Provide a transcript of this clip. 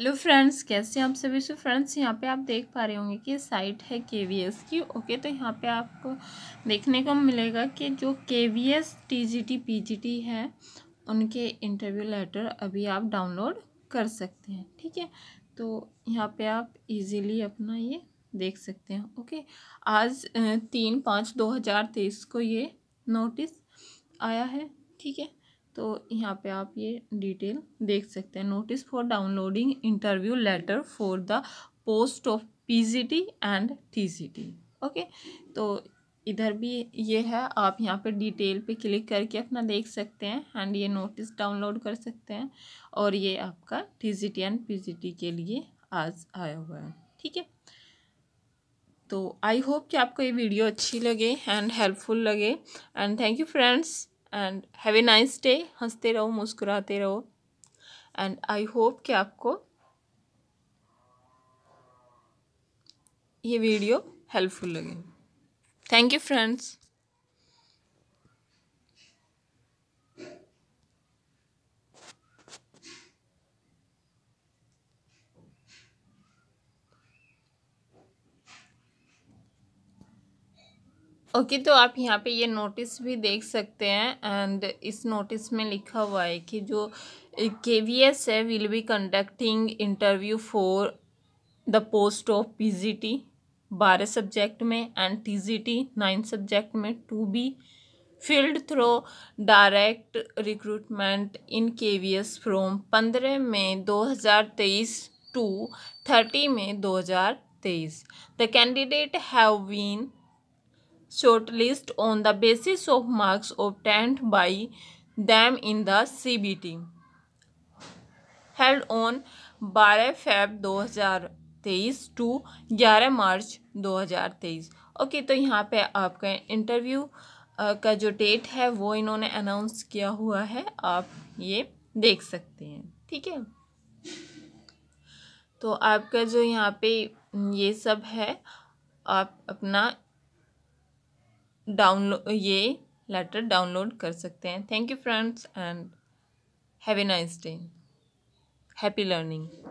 hello friends कैसे आप सभी सो फ्रेंड्स यहाँ पे आप देख पा रहे होंगे कि साइट है के वी एस की ओके तो यहाँ पे आपको देखने को मिलेगा कि जो K V S T G T P G T है उनके इंटरव्यू लेटर अभी आप डाउनलोड कर सकते हैं ठीक है तो यहाँ पे आप इजीली अपना ये देख सकते हैं ओके आज तीन पाँच दो हज़ार तेईस को ये नोटिस आया है ठीक है तो यहाँ पे आप ये डिटेल देख सकते हैं notice for downloading interview letter for the post of PGT and TGT okay तो इधर भी ये है आप यहाँ पे डिटेल पे क्लिक करके अपना देख सकते हैं एंड ये नोटिस डाउनलोड कर सकते हैं और ये आपका टीजीटी एंड पीजीटी के लिए आज आया हुआ है ठीक है तो आई होप कि आपको ये वीडियो अच्छी लगे एंड हेल्पफुल लगे and thank you friends and have a nice day हंसते रहो मुस्कुराते रहो एंड आई होप कि आपको ये वीडियो हेल्पफुल लगे thank you friends okay okay, तो आप यहाँ पे ये नोटिस भी देख सकते हैं एंड इस नोटिस में लिखा हुआ है कि जो के वी एस है will be conducting interview for the post of P G T बारह सब्जेक्ट में and T G T nine subject में to be filled through direct recruitment in K V S from पंद्रह में दो हज़ार तेईस to thirty में दो हज़ार तेईस the candidate have been shortlisted on the basis of marks obtained by them in the CBT held on 12 Feb 2023 to 11 March 2023 okay okay, तो यहाँ पे आपका इंटरव्यू का जो डेट है वो इन्होंने अनाउंस किया हुआ है आप ये देख सकते हैं ठीक है तो आपका जो यहाँ पे ये सब है आप अपना डाउनलोड ये लेटर डाउनलोड कर सकते हैं thank you friends and have a nice day happy learning